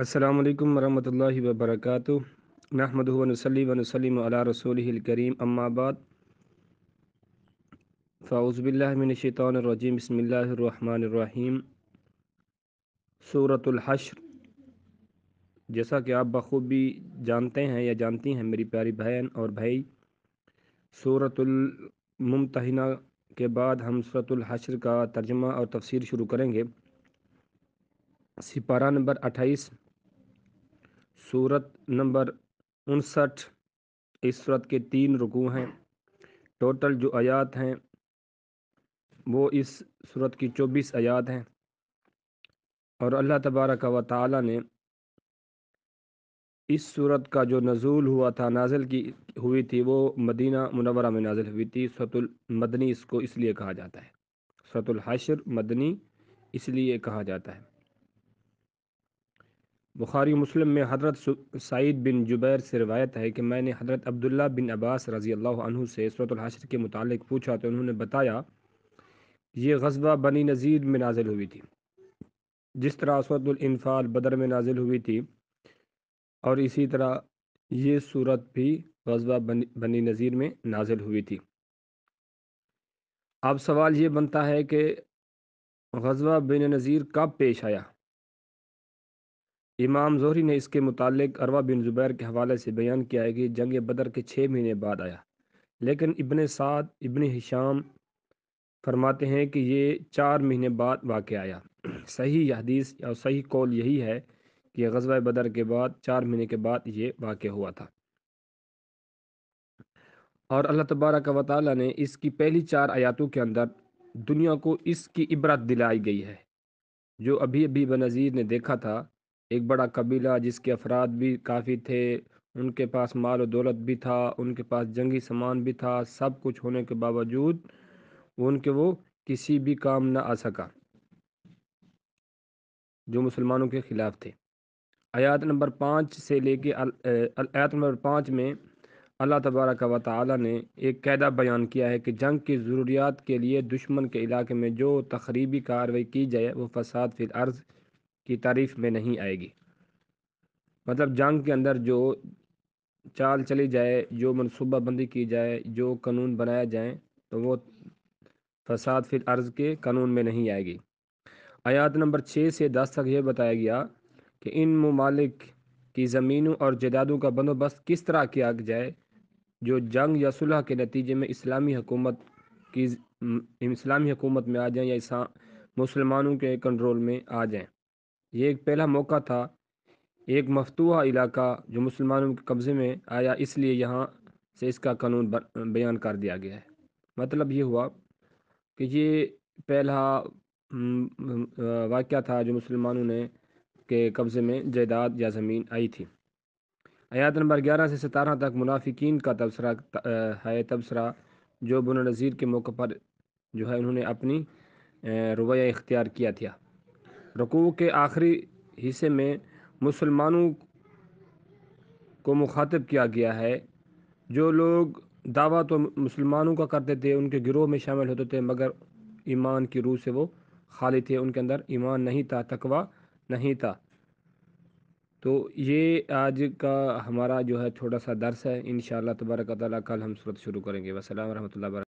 अस्सलाम वालेकुम वरहमतुल्लाहि वबरकातु नहमदुहु व नसल्ली व नसल्लिम अला रसूलिहिल करीम अम्मा बाद फ़ाउज़ बिल्लाहि मिनश शैतानिर रजीम बिस्मिल्लाहिर रहमानिर रहीम सूरतुल हश्र जैसा कि आप बखूबी जानते हैं या जानती हैं मेरी प्यारी बहन और भाई सूरतुल मुमतहिना के बाद हम सूरतुल हश्र का तर्जमा और तफसीर शुरू करेंगे सिपारा नंबर अट्ठाईस सूरत नंबर उनसठ इस सूरत के तीन रुकू हैं टोटल जो आयात हैं वो इस सूरत की चौबीस आयात हैं और अल्लाह तबारक व ताली ने इस सूरत का जो नज़ूल हुआ था नाजिल की हुई थी वो मदीना मुनवरा में नाजिल हुई थी सतुलमदनी मदनी इसको इसलिए कहा जाता है सूरतुल हाशिर मदनी इसलिए कहा जाता है बुखारी मुस्लिम में हजरत सईद बिन जुबैर से रवायत है कि मैंने हजरत अब्दुल्ला बिन अब्बास रजी अल्लाह से सूरतहाशर के मुतालिक पूछा तो उन्होंने बताया ये गजबा बनी नज़ीर में नाजिल हुई थी जिस तरह सूरतफाल बदर में नाजिल हुई थी और इसी तरह ये सूरत भी गजबा बनी, बनी नज़ीर में नाजिल हुई थी अब सवाल ये बनता है कि गजबा बिन नज़ीर कब पेश आया इमाम जोहरी ने इसके मुतालिक अरवा बिन ज़ुबैर के हवाले से बयान किया है कि जंग बदर के छः महीने बाद आया लेकिन इबन साद इबन हिशाम फरमाते हैं कि ये चार महीने बाद वाक़ आया सही हदीस और सही कौल यही है कि गजवा बदर के बाद चार महीने के बाद ये वाक़ हुआ था और अल्लाह तबारक व ने इसकी पहली चार आयातों के अंदर दुनिया को इसकी इबरत दिलाई गई है जो अभी अभी बनज़ीर ने देखा था एक बड़ा कबीला जिसके अफराद भी काफ़ी थे उनके पास माल और दौलत भी था उनके पास जंगी सामान भी था सब कुछ होने के बावजूद उनके वो किसी भी काम न आ सका जो मुसलमानों के ख़िलाफ़ थे आयात नंबर पाँच से लेके आयात नंबर पाँच में अल्लाह तबारक व ताली ने एक कैदा बयान किया है कि जंग की ज़रूरियात के लिए दुश्मन के इलाके में जो तकरीबी कार्रवाई की जाए वो फसाद फिल अर्ज़ की तारीफ में नहीं आएगी मतलब जंग के अंदर जो चाल चली जाए जो मनसूबा बंदी की जाए जो कानून बनाया जाए तो वो फसाद फिर अर्ज़ के कानून में नहीं आएगी आयात नंबर छः से दस तक ये बताया गया कि इन ममालिक की ज़मीनों और जदादों का बंदोबस्त किस तरह किया जाए जो जंग या सुलह के नतीजे में इस्लामी हुकूमत की इस्लामी हुकूमत में आ जाए या मुसलमानों के कंट्रोल में आ जाए ये एक पहला मौका था एक मफतूह इलाका जो मुसलमानों के कब्ज़े में आया इसलिए यहाँ से इसका कानून बयान कर दिया गया है मतलब ये हुआ कि ये पहला हम्म, हम्म, वाक़ था जो मुसलमानों ने के कब्ज़े में जयदाद या ज़मीन आई थी आयात नंबर ग्यारह से सतारह तक मुनाफिकीन का तबसरा है तबसरा जो बन नज़ीर के मौके पर जो है उन्होंने अपनी रवैया इख्तियार किया था रकू के आखिरी हिस्से में मुसलमानों को मुखातब किया गया है जो लोग दावा तो मुसलमानों का करते थे उनके गिरोह में शामिल होते थे मगर ईमान की रूह से वो खाली थे उनके अंदर ईमान नहीं था तकवा नहीं था तो ये आज का हमारा जो है छोटा सा दर्स है इन शाला कल हम सूरत शुरू करेंगे वसलम वरह वर्क